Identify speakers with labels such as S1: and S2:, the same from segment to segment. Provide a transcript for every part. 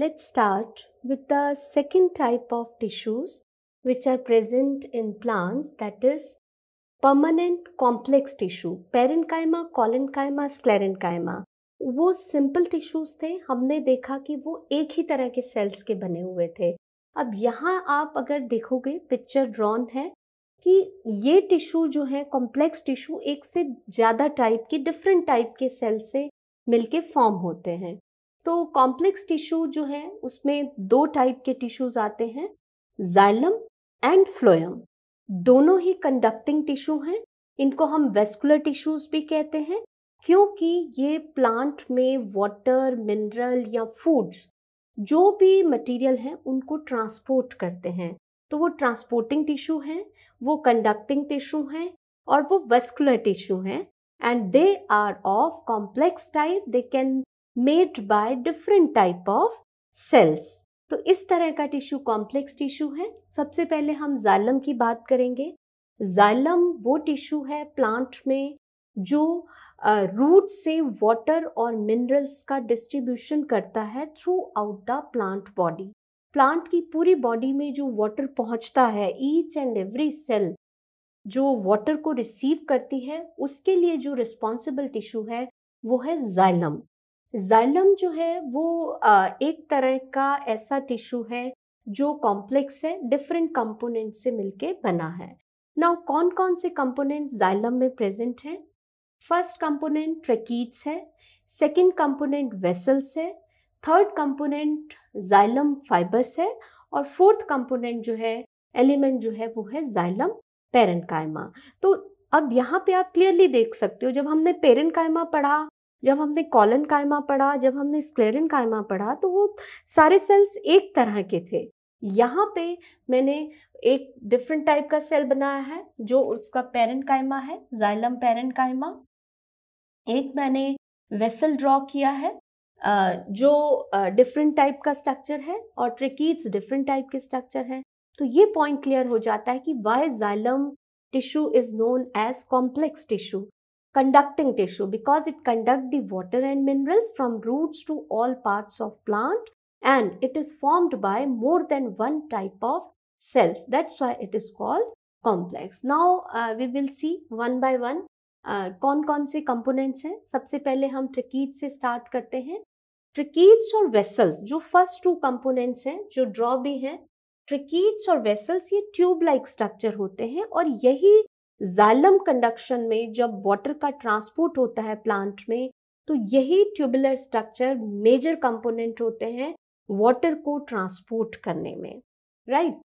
S1: Let's start with the second type of tissues which are present in plants that is permanent complex tissue parenchyma collenchyma sclerenchyma वो simple tissues थे हमने देखा कि वो एक ही तरह के सेल्स के बने हुए थे अब यहाँ आप अगर देखोगे पिक्चर ड्रॉन है कि ये टिश्यू जो है कॉम्प्लेक्स टिश्यू एक से ज़्यादा टाइप के डिफरेंट टाइप के सेल से मिलके फॉर्म होते हैं तो कॉम्प्लेक्स टिश्यू जो है उसमें दो टाइप के टिश्यूज आते हैं जाइलम एंड फ्लोयम दोनों ही कंडक्टिंग टिश्यू हैं इनको हम वेस्कुलर टिश्यूज भी कहते हैं क्योंकि ये प्लांट में वाटर मिनरल या फूड्स जो भी मटेरियल हैं उनको ट्रांसपोर्ट करते हैं तो वो ट्रांसपोर्टिंग टिश्यू हैं वो कंडक्टिंग टिश्यू हैं और वो वेस्कुलर टिश्यू हैं and they are of complex type they can made by different type of cells तो इस तरह का टिश्यू कॉम्प्लेक्स टिश्यू है सबसे पहले हम जाइलम की बात करेंगे जाइलम वो टिश्यू है प्लांट में जो रूट से वाटर और मिनरल्स का डिस्ट्रीब्यूशन करता है throughout the plant body plant की पूरी बॉडी में जो वाटर पहुंचता है ईच एंड एवरी सेल जो वाटर को रिसीव करती है उसके लिए जो रिस्पॉन्सिबल टिश्यू है वो है जाइलम जाइलम जो है वो एक तरह का ऐसा टिश्यू है जो कॉम्प्लेक्स है डिफरेंट कंपोनेंट से मिलके बना है नाउ कौन कौन से कंपोनेंट जाइलम में प्रेजेंट हैं फर्स्ट कंपोनेंट ट्रेकीट्स है सेकंड कंपोनेंट वेसल्स है थर्ड कंपोनेंट जाइलम फाइबर्स है और फोर्थ कंपोनेंट जो है एलिमेंट जो है वो है जाइलम पेरेंट तो अब यहाँ पे आप क्लियरली देख सकते हो जब हमने पेरेंट कायमा पढ़ा जब हमने कॉलन कायमा पढ़ा जब हमने स्क्लेरन कायमा पढ़ा तो वो सारे सेल्स एक तरह के थे यहाँ पे मैंने एक डिफरेंट टाइप का सेल बनाया है जो उसका पेरेंट कायमा है जाइलम पेरेंट कायमा एक मैंने वेसल ड्रॉ किया है जो डिफरेंट टाइप का स्ट्रक्चर है और ट्रिकीट्स डिफरेंट टाइप के स्ट्रक्चर हैं तो ये पॉइंट क्लियर हो जाता है कि why xylem tissue is known as complex tissue conducting tissue because it conduct the water and minerals from roots to all parts of plant and it is formed by more than one type of cells. That's why it is called complex. Now uh, we will see one by one uh, कौन कौन से components हैं सबसे पहले हम ट्रिकीट से start करते हैं ट्रिकीट्स और वेसल्स जो फर्स्ट टू कंपोनेंट्स हैं जो ड्रॉ भी हैं ट्रिकीट्स और वेसल्स ये ट्यूब लाइक स्ट्रक्चर होते हैं और यही जालम कंडक्शन में जब वाटर का ट्रांसपोर्ट होता है प्लांट में तो यही ट्यूबुलर स्ट्रक्चर मेजर कंपोनेंट होते हैं वाटर को ट्रांसपोर्ट करने में राइट right?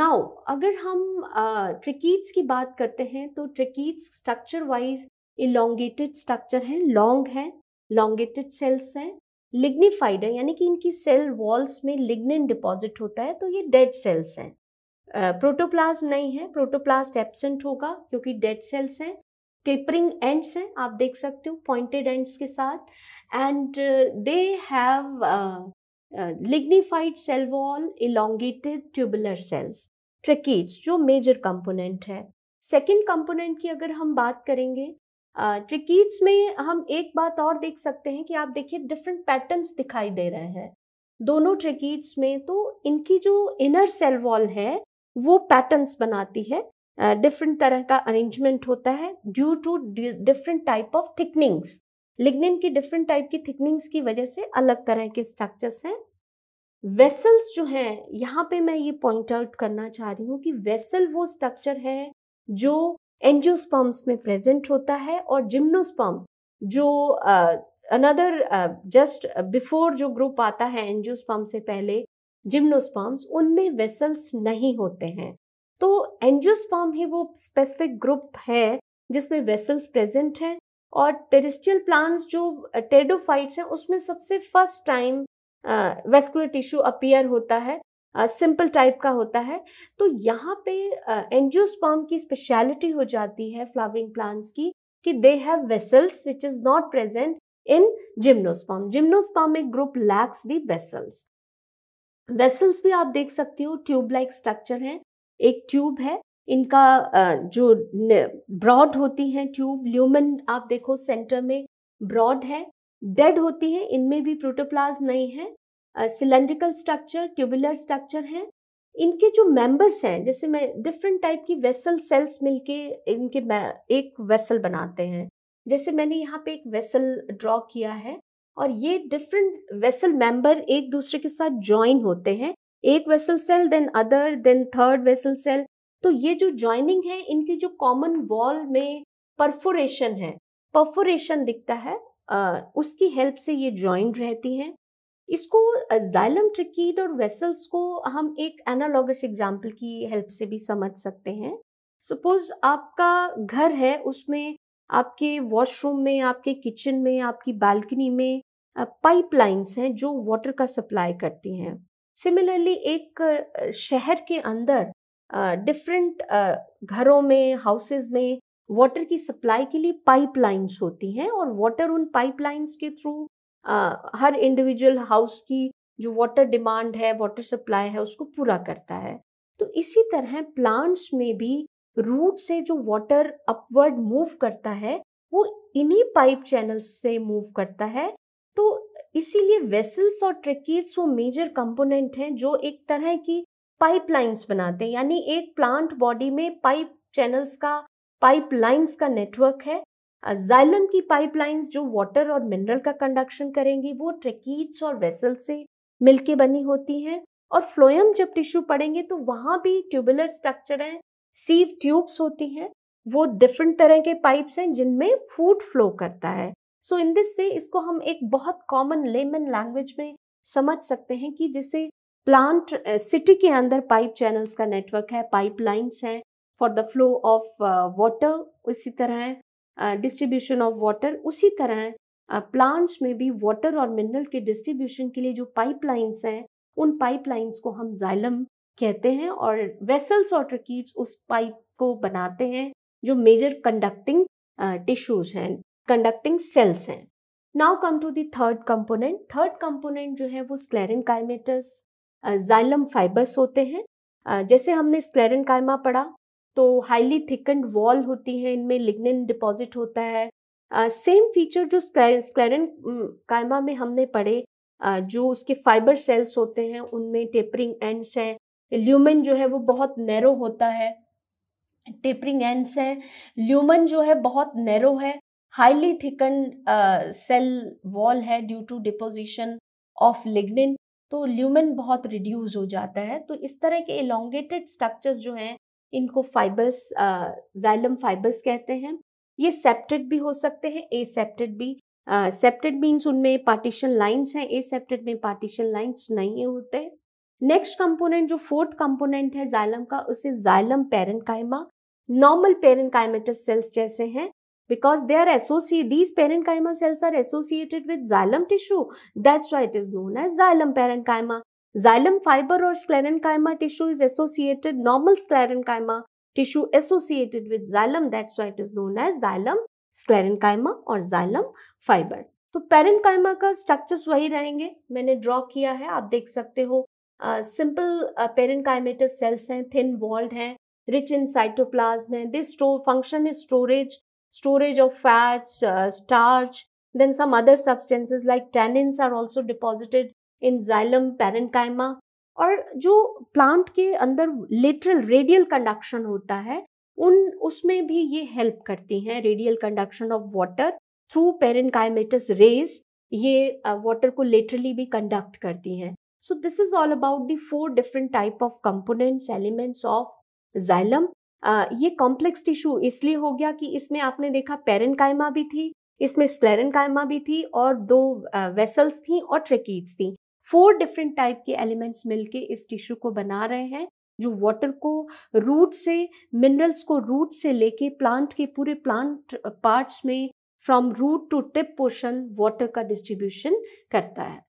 S1: नाउ अगर हम ट्रिकीट्स uh, की बात करते हैं तो tracheids structure wise elongated structure हैं लॉन्ग हैं लॉन्गेटेड सेल्स हैं लिग्निफाइड है यानी कि इनकी सेल वॉल्स में लिग्निन डिपॉजिट होता है तो ये डेड सेल्स हैं प्रोटोप्लाज्म uh, नहीं है प्रोटोप्लास्ट एबसेंट होगा क्योंकि डेड सेल्स हैं टेपरिंग एंड्स हैं आप देख सकते हो पॉइंटेड एंड्स के साथ and they have lignified cell wall elongated tubular cells tracheids जो मेजर कंपोनेंट है सेकंड कंपोनेंट की अगर हम बात करेंगे ट्रिकीट्स uh, में हम एक बात और देख सकते हैं कि आप देखिए डिफरेंट पैटर्न्स दिखाई दे रहे हैं दोनों ट्रिकीट्स में तो इनकी जो इनर सेल वॉल है वो पैटर्न्स बनाती है डिफरेंट uh, तरह का अरेंजमेंट होता है due to different type of thickenings lignin की डिफरेंट टाइप की थिकनिंग्स की वजह से अलग तरह के स्ट्रक्चर्स हैं वेसल्स जो हैं यहाँ पे मैं ये पॉइंट आउट करना चाह रही हूँ कि वेसल वो स्ट्रक्चर है जो एंजियोस्पर्म्स में प्रेजेंट होता है और जिम्नोस्पर्म जो अनदर जस्ट बिफोर जो ग्रुप आता है एनजियोस्पम से पहले जिम्नोस्पर्म्स उनमें वेसल्स नहीं होते हैं तो एंजियोस्पर्म ही वो स्पेसिफिक ग्रुप है जिसमें वेसल्स प्रेजेंट हैं और टेरिस्टियल प्लांट्स जो टेडोफाइट्स uh, हैं उसमें सबसे first time vascular tissue appear होता है सिंपल uh, टाइप का होता है तो यहाँ पे एंजियोस्पर्म uh, की स्पेशलिटी हो जाती है फ्लावरिंग प्लांट्स की कि they have vessels which is not present in gymnosperm gymnosperm एक group lacks the vessels vessels भी आप देख सकते हो ट्यूब लाइक स्ट्रक्चर हैं एक ट्यूब है इनका जो ब्रॉड होती हैं ट्यूब ल्यूमन आप देखो सेंटर में ब्रॉड है डेड होती है इनमें भी प्रोटोप्लाज्म नहीं है सिलेंड्रिकल स्ट्रक्चर ट्यूबुलर स्ट्रक्चर है इनके जो मेंबर्स हैं जैसे मैं डिफरेंट टाइप की वेसल सेल्स मिलके इनके एक वेसल बनाते हैं जैसे मैंने यहाँ पे एक वेसल ड्रॉ किया है और ये डिफरेंट वेसल मेंबर एक दूसरे के साथ ज्वाइन होते हैं एक vessel cell then other then third vessel cell तो ये जो ज्वाइनिंग है इनकी जो कॉमन वॉल में परफोरेशन है परफोरेशन दिखता है आ, उसकी हेल्प से ये ज्वाइन रहती हैं इसको जाइलम ट्रिकीड और वेसल्स को हम एक एनालॉगस एग्जाम्पल की हेल्प से भी समझ सकते हैं सपोज आपका घर है उसमें आपके वॉशरूम में आपके किचन में आपकी बालकनी में पाइपलाइंस हैं जो वाटर का सप्लाई करती हैं सिमिलरली एक शहर के अंदर डिफरेंट घरों में हाउसेज में वाटर की सप्लाई के लिए पाइपलाइंस होती हैं और वाटर उन पाइपलाइंस के थ्रू हर इंडिविजुअल हाउस की जो वाटर डिमांड है वाटर सप्लाई है उसको पूरा करता है तो इसी तरह प्लांट्स में भी रूट से जो वाटर अपवर्ड मूव करता है वो इन्हीं पाइप चैनल्स से मूव करता है तो इसीलिए वेसल्स और ट्रेकीट्स वो मेजर कंपोनेंट हैं जो एक तरह की पाइपलाइंस बनाते हैं यानी एक प्लांट बॉडी में पाइप चैनल्स का पाइपलाइंस का नेटवर्क है जाइलम की पाइपलाइंस जो वाटर और मिनरल का कंडक्शन करेंगी वो ट्रेकीट्स और वेसल से मिलके बनी होती हैं और फ्लोयम जब टिश्यू पड़ेंगे तो वहाँ भी ट्यूबुलर स्ट्रक्चर हैं सीव ट्यूब्स होती हैं वो डिफरेंट तरह के पाइप्स हैं जिनमें फूड फ्लो करता है सो इन दिस वे इसको हम एक बहुत कॉमन लेमन लैंग्वेज में समझ सकते हैं कि जैसे प्लांट सिटी के अंदर पाइप चैनल्स का नेटवर्क है पाइपलाइंस हैं for the flow of water उसी तरह डिस्ट्रीब्यूशन ऑफ वाटर उसी तरह प्लांट्स में भी वाटर और मिनरल के डिस्ट्रीब्यूशन के लिए जो पाइपलाइंस हैं उन पाइपलाइंस को हम जाइलम कहते हैं और वेसल्स और ट्रकीट्स उस पाइप को बनाते हैं जो मेजर कंडक्टिंग टिश्यूज हैं कंडक्टिंग सेल्स हैं now come to the third component third component जो है वो स्क्लेरन काइमेटस जाइलम फाइबर्स होते हैं जैसे हमने स्क्लेरन कायमा पढ़ा तो हाईली थिकंड वॉल होती हैं इनमें लिग्निन डिपॉजिट होता है सेम uh, फीचर जो स्क्लेरन कायमा में हमने पढ़े uh, जो उसके फाइबर सेल्स होते हैं उनमें टेपरिंग एंड्स हैं ल्यूमन जो है वो बहुत नैरो होता है टेपरिंग एंड्स हैं ल्यूमन जो है बहुत नैरो है हाईली थिकन सेल वॉल है due to deposition of lignin तो ल्यूमन बहुत रिड्यूस हो जाता है तो इस तरह के एलोंगेटेड स्ट्रक्चर्स जो हैं इनको फाइबर्स जाइलम फाइबर्स कहते हैं ये सेप्टेड भी हो सकते हैं ए सेप्टेड भी सेप्टेड uh, मीन्स उनमें पार्टीशन लाइंस हैं ए सेप्टेड में पार्टीशन लाइंस नहीं होते नेक्स्ट कंपोनेंट जो फोर्थ कंपोनेंट है जाइलम का उसे xylem parenchyma normal parenchymatous cells जैसे हैं because they are associated these parenchyma cells are associated with xylem tissue that's why it is known as xylem parenchyma xylem fiber or sclerenchyma tissue is associated normal sclerenchyma tissue associated with xylem that's why it is known as xylem sclerenchyma or xylem fiber तो parenchyma का structures वही रहेंगे मैंने draw किया है आप देख सकते हो सिंपल पेरेंकाइमेटस सेल्स हैं थिन वॉल्ड हैं रिच इन साइटोप्लाज्म हैं this store function is storage storage of fats, uh, starch, then some other substances like tannins are also deposited in xylem parenchyma. और जो प्लांट के अंदर lateral radial conduction होता है उन उसमें भी ये हेल्प करती हैं radial conduction of water through parenchymatous rays ये वाटर uh, को लेटरली भी कंडक्ट करती हैं so this is all about the four different type of components elements of xylem आ, ये कॉम्प्लेक्स टिश्यू इसलिए हो गया कि इसमें आपने देखा कायमा भी थी इसमें कायमा भी थी और दो वेसल्स थी और ट्रेकिड्स थी फोर डिफरेंट टाइप के एलिमेंट्स मिलके इस टिश्यू को बना रहे हैं जो वाटर को रूट से मिनरल्स को रूट से लेके प्लांट के पूरे प्लांट पार्ट्स में from root to tip portion water का डिस्ट्रीब्यूशन करता है